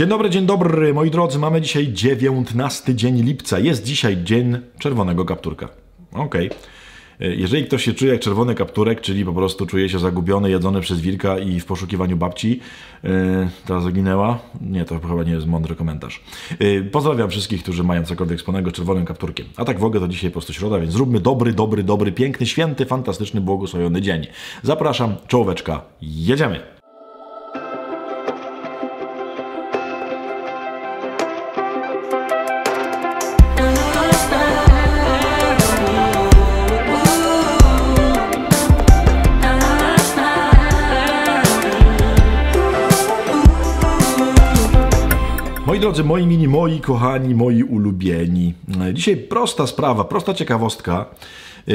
Dzień dobry, dzień dobry, moi drodzy. Mamy dzisiaj 19 dzień lipca. Jest dzisiaj dzień czerwonego kapturka. Okej. Okay. E, jeżeli ktoś się czuje jak czerwony kapturek, czyli po prostu czuje się zagubiony, jedzony przez wilka i w poszukiwaniu babci, yy, ta zaginęła? Nie, to chyba nie jest mądry komentarz. Yy, pozdrawiam wszystkich, którzy mają cokolwiek wspólnego z czerwonym kapturkiem. A tak w ogóle to dzisiaj po prostu środa, więc zróbmy dobry, dobry, dobry, piękny, święty, fantastyczny, błogosławiony dzień. Zapraszam, czołóweczka, jedziemy! Moi drodzy, moi mini, moi kochani, moi ulubieni. Dzisiaj prosta sprawa, prosta ciekawostka, yy,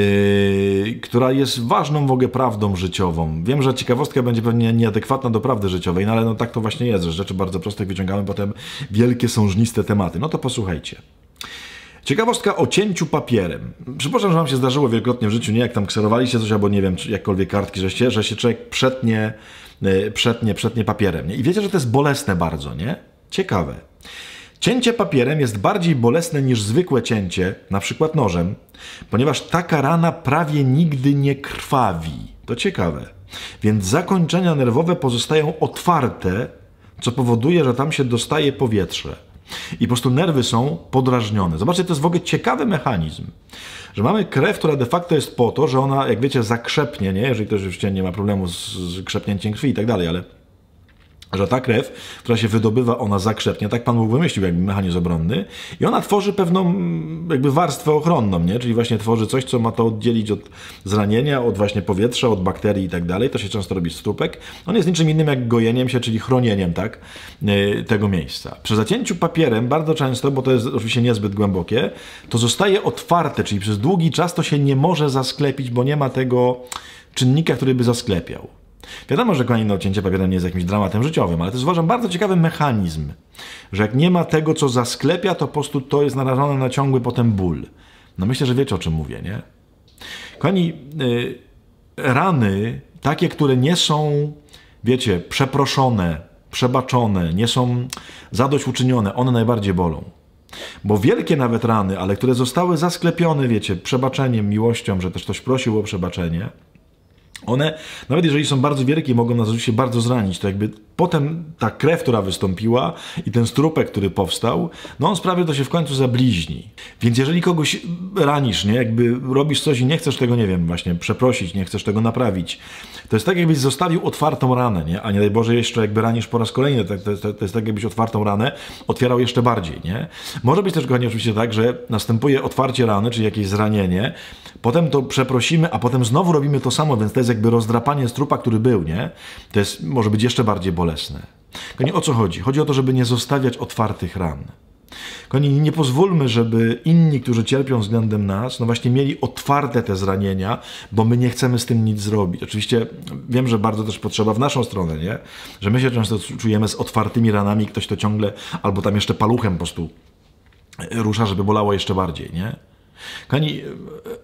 która jest ważną w ogóle prawdą życiową. Wiem, że ciekawostka będzie pewnie nieadekwatna do prawdy życiowej, no ale no tak to właśnie jest, że rzeczy bardzo proste wyciągamy potem wielkie, sążniste tematy. No to posłuchajcie. Ciekawostka o cięciu papierem. Przypuszczam, że Wam się zdarzyło wielokrotnie w życiu, nie jak tam kserowaliście coś, albo nie wiem, czy jakkolwiek kartki, że się, że się człowiek przetnie, yy, przetnie, przetnie papierem. Nie? I wiecie, że to jest bolesne bardzo, nie? Ciekawe. Cięcie papierem jest bardziej bolesne niż zwykłe cięcie, na przykład nożem, ponieważ taka rana prawie nigdy nie krwawi. To ciekawe. Więc zakończenia nerwowe pozostają otwarte, co powoduje, że tam się dostaje powietrze. I po prostu nerwy są podrażnione. Zobaczcie, to jest w ogóle ciekawy mechanizm, że mamy krew, która de facto jest po to, że ona, jak wiecie, zakrzepnie, nie? jeżeli ktoś oczywiście nie ma problemu z krzepnięciem krwi i tak dalej, ale że ta krew, która się wydobywa, ona zakrzepnie, tak Pan Bóg wymyślił jakby mechanizm obronny i ona tworzy pewną mm, jakby warstwę ochronną, nie? czyli właśnie tworzy coś, co ma to oddzielić od zranienia, od właśnie powietrza, od bakterii i tak dalej, to się często robi trupek. On jest niczym innym jak gojeniem się, czyli chronieniem tak, y, tego miejsca. Przy zacięciu papierem bardzo często, bo to jest oczywiście niezbyt głębokie, to zostaje otwarte, czyli przez długi czas to się nie może zasklepić, bo nie ma tego czynnika, który by zasklepiał. Wiadomo, że konina no, ucięcie papierem nie jest jakimś dramatem życiowym, ale to jest uważam bardzo ciekawy mechanizm, że jak nie ma tego, co zasklepia, to po prostu to jest narażone na ciągły potem ból. No myślę, że wiecie o czym mówię, nie? Kochani, yy, rany, takie, które nie są, wiecie, przeproszone, przebaczone, nie są zadośćuczynione, one najbardziej bolą. Bo wielkie nawet rany, ale które zostały zasklepione, wiecie, przebaczeniem, miłością, że też ktoś prosił o przebaczenie, one, nawet jeżeli są bardzo wielkie, mogą nas oczywiście bardzo zranić. To jakby potem ta krew, która wystąpiła i ten strupek, który powstał, no on sprawia, że to się w końcu zabliźni. Więc jeżeli kogoś ranisz, nie, jakby robisz coś i nie chcesz tego, nie wiem, właśnie przeprosić, nie chcesz tego naprawić, to jest tak, jakbyś zostawił otwartą ranę, nie, a nie daj Boże jeszcze jakby ranisz po raz kolejny, to, to, to jest tak, jakbyś otwartą ranę otwierał jeszcze bardziej, nie. Może być też, kochani, oczywiście tak, że następuje otwarcie rany, czyli jakieś zranienie, potem to przeprosimy, a potem znowu robimy to samo, więc to jest jakby rozdrapanie strupa, który był, nie? To jest, może być jeszcze bardziej bolesne. Koni, o co chodzi? Chodzi o to, żeby nie zostawiać otwartych ran. Koni, nie pozwólmy, żeby inni, którzy cierpią względem nas, no właśnie mieli otwarte te zranienia, bo my nie chcemy z tym nic zrobić. Oczywiście wiem, że bardzo też potrzeba w naszą stronę, nie? Że my się często czujemy z otwartymi ranami, ktoś to ciągle albo tam jeszcze paluchem po prostu rusza, żeby bolało jeszcze bardziej, nie? Kani,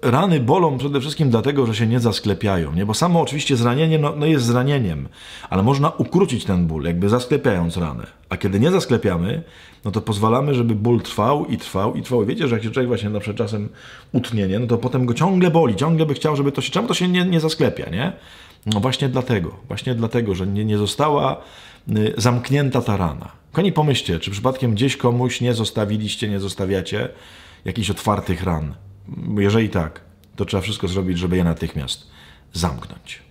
rany bolą przede wszystkim dlatego, że się nie zasklepiają, nie? bo samo oczywiście zranienie no, no jest zranieniem, ale można ukrócić ten ból, jakby zasklepiając ranę. A kiedy nie zasklepiamy, no to pozwalamy, żeby ból trwał i trwał i trwał. Wiecie, że jak się człowiek właśnie na przykład czasem utnie, nie? no to potem go ciągle boli, ciągle by chciał, żeby to się, czemu to się nie, nie zasklepia, nie? No właśnie dlatego, właśnie dlatego, że nie, nie została y, zamknięta ta rana. Kani pomyślcie, czy przypadkiem gdzieś komuś nie zostawiliście, nie zostawiacie jakichś otwartych ran? Jeżeli tak, to trzeba wszystko zrobić, żeby je natychmiast zamknąć.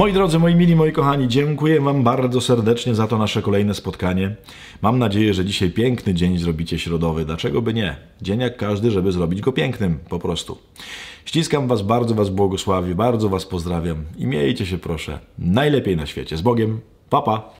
Moi drodzy, moi mili, moi kochani, dziękuję Wam bardzo serdecznie za to nasze kolejne spotkanie. Mam nadzieję, że dzisiaj piękny dzień zrobicie środowy. Dlaczego by nie? Dzień jak każdy, żeby zrobić go pięknym, po prostu. Ściskam Was, bardzo Was błogosławię, bardzo Was pozdrawiam i miejcie się proszę najlepiej na świecie. Z Bogiem, papa! Pa.